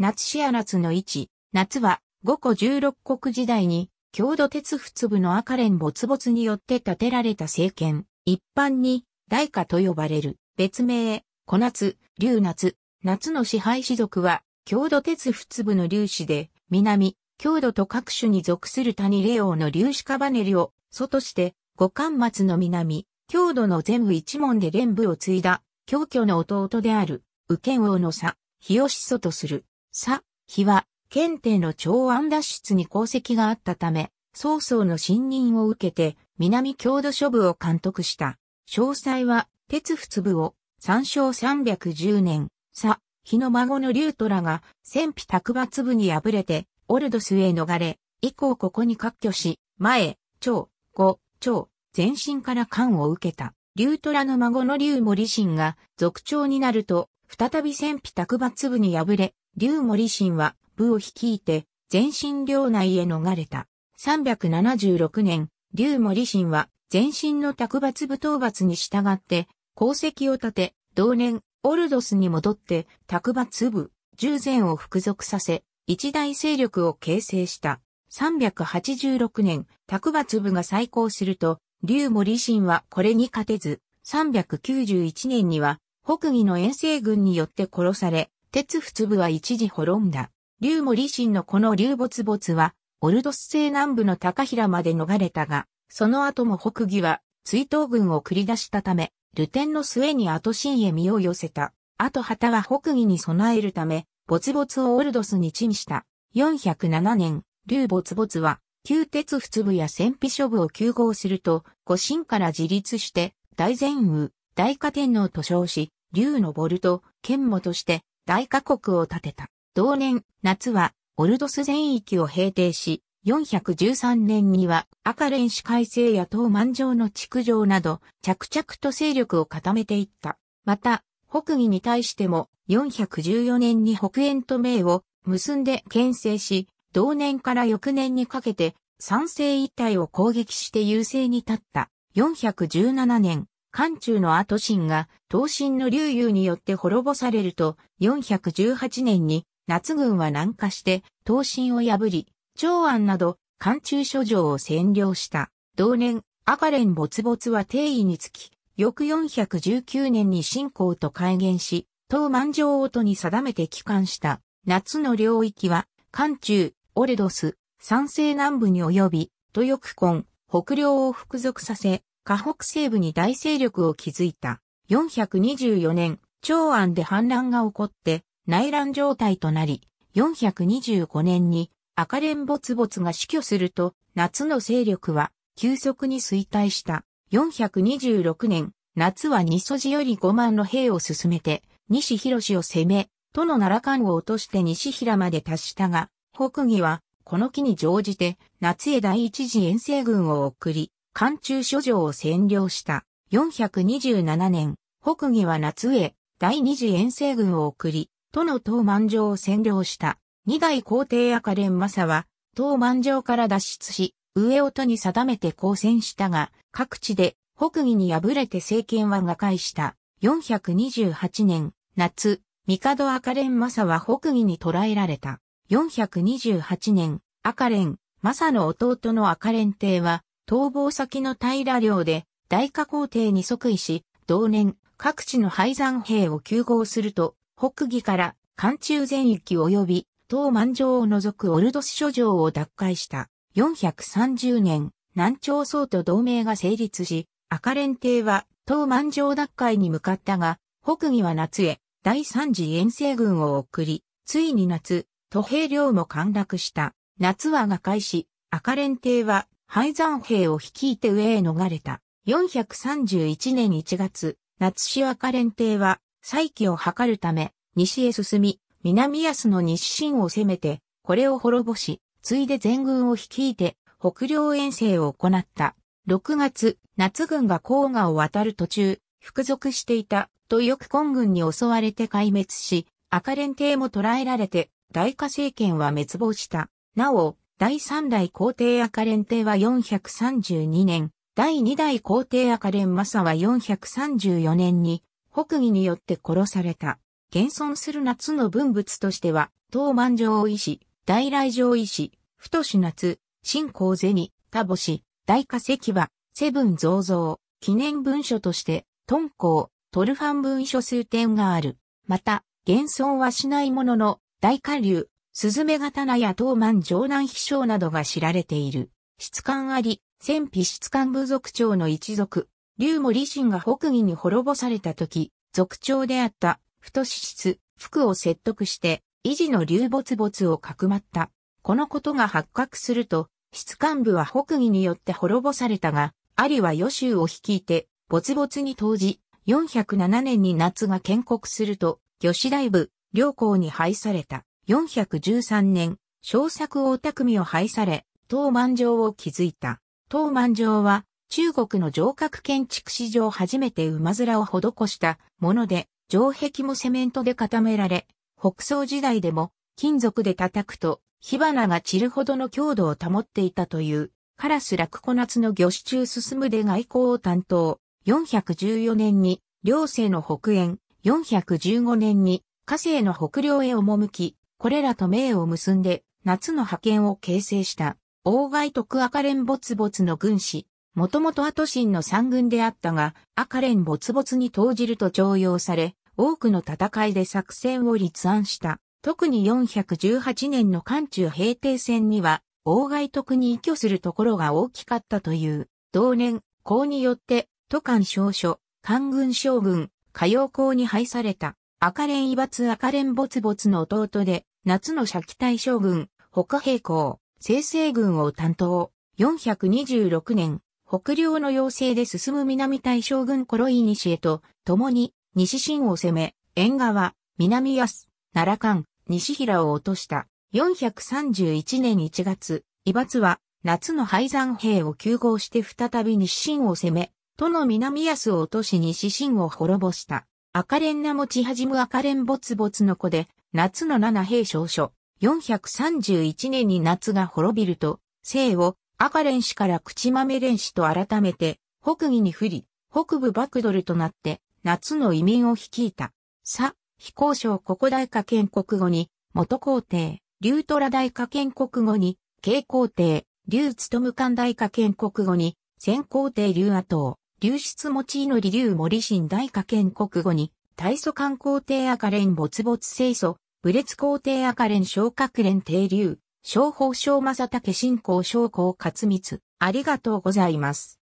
夏シア夏の位置、夏は五湖十六国時代に、郷土鉄仏部の赤蓮没没によって建てられた政権、一般に、大化と呼ばれる、別名、小夏、龍夏、夏の支配士族は、郷土鉄仏部の龍氏で、南、郷土と各種に属する谷霊王の龍子カバネリを、祖として、五冠末の南、郷土の全部一門で連部を継いだ、京居の弟である、右剣王の差、日吉祖とする。さ、日は、検定の長安脱出に功績があったため、曹操の信任を受けて、南郷土処部を監督した。詳細は、鉄仏部を、参照310年、さ、日の孫の竜虎が、戦費卓抜部に敗れて、オルドスへ逃れ、以降ここに割拠し、前、長、後、長、前身から官を受けた。竜虎の孫の竜森信が、族長になると、再び戦費卓抜部に敗れ、劉森信は部を率いて全身領内へ逃れた。376年、劉森信は前身の卓抜部討伐に従って功績を立て、同年、オルドスに戻って、卓抜部、従前を服属させ、一大勢力を形成した。386年、卓抜部が再興すると、劉森信はこれに勝てず、391年には、北魏の遠征軍によって殺され、鉄仏部は一時滅んだ。竜森神のこの竜没没は、オルドス西南部の高平まで逃れたが、その後も北義は追悼軍を繰り出したため、流天の末に後神へ身を寄せた。後旗は北義に備えるため、没没をオルドスに陳した。407年、竜没没は、旧鉄仏部や戦費処部を休合すると、五神から自立して、大善雨、大家天皇と称し、竜のボルト、剣母として、大過国を建てた。同年、夏は、オルドス全域を平定し、413年には赤蓮市改正や東満城の築城など着々と勢力を固めていった。また、北義に対しても414年に北縁と名を結んで牽制し、同年から翌年にかけて三世一帯を攻撃して優勢に立った。417年、漢中の後秦が東進の流遊によって滅ぼされると、418年に夏軍は南下して東進を破り、長安など漢中諸城を占領した。同年、赤蓮没没は定位につき、翌419年に進行と改元し、東満城都に定めて帰還した。夏の領域は、漢中、オレドス、山西南部に及び、豊翼根、北領を服属させ、河北西部に大勢力を築いた。424年、長安で反乱が起こって内乱状態となり、425年に赤蓮没没が死去すると、夏の勢力は急速に衰退した。426年、夏は二祖寺より5万の兵を進めて、西広を攻め、都の奈良間を落として西平まで達したが、北魏は、この機に乗じて、夏へ第一次遠征軍を送り、関中諸城を占領した。427年、北魏は夏へ、第二次遠征軍を送り、都の東満城を占領した。二代皇帝赤蓮政は、東満城から脱出し、上音に定めて交戦したが、各地で北魏に敗れて政権は瓦解した。428年、夏、帝赤蓮政は北魏に捕らえられた。428年、赤蓮、政の弟の赤蓮帝は、逃亡先の平領で大化皇帝に即位し、同年各地の廃山兵を急護。すると、北義から関中全域及び東万城を除くオルドス諸城を奪回した。430年、南朝宋と同盟が成立し、赤蓮帝は東万城奪回に向かったが、北義は夏へ第三次遠征軍を送り、ついに夏、都兵領も陥落した。夏は瓦解し、赤蓮帝は敗山兵を率いて上へ逃れた。431年1月、夏市赤連帝は、再起を図るため、西へ進み、南安の西進を攻めて、これを滅ぼし、ついで全軍を率いて、北領遠征を行った。6月、夏軍が黄河を渡る途中、服属していた、とよく根軍に襲われて壊滅し、赤連帝も捕らえられて、大化政権は滅亡した。なお、第三代皇帝赤連帝は432年、第二代皇帝赤連政は434年に、北魏によって殺された。現存する夏の文物としては、東万城医師、大来城医師、太志夏、新光銭、田星、大化石は、セブン造造、記念文書として、敦煌、トルファン文書数点がある。また、現存はしないものの、大下流、スズメナや東満城南飛翔などが知られている。質感あり、戦費質感部族長の一族、竜も理心が北義に滅ぼされた時、族長であった、太子室、服を説得して、維持の竜没没をかくまった。このことが発覚すると、質感部は北義によって滅ぼされたが、アリは予習を率いて、没没に投じ、407年に夏が建国すると、吉大部、両校に配された。413年、小作大匠を廃され、東満城を築いた。東満城は、中国の城郭建築史上初めて馬面を施したもので、城壁もセメントで固められ、北宋時代でも金属で叩くと火花が散るほどの強度を保っていたという、カラス落小夏の魚種中進むで外交を担当、414年に、両生の北縁、415年に、河星の北領へ赴き、これらと名を結んで、夏の派遣を形成した、王外徳赤連没没の軍師。もともと後進の三軍であったが、赤連没没に投じると徴用され、多くの戦いで作戦を立案した。特に418年の関中平定戦には、王外徳に依拠するところが大きかったという。同年、公によって、都官少書、官軍将軍、火曜公に配された。赤連威抜赤連没没の弟で、夏の初期大将軍、他平行、西征軍を担当、426年、北領の要請で進む南大将軍コイニ西へと、共に、西進を攻め、縁側、南安、奈良間、西平を落とした。431年1月、伊伐は、夏の廃山兵を休合して再び西進を攻め、都の南安を落とし西進を滅ぼした。赤蓮な持ち始む赤蓮没々の子で、夏の七兵少書、431年に夏が滅びると、生を赤連氏から口豆連氏と改めて、北義に降り、北部バクドルとなって、夏の移民を率いた。さ、非公省国大化建国後に、元皇帝、竜虎大化建国後に、慶皇帝、竜務官大化建国後に、先皇帝竜跡、竜出持ち祈り竜森新大化建国後に、体祖観光低赤連没没清楚、ブ列皇帝赤連昇格連停流、小法小正竹信仰小光勝光。ありがとうございます。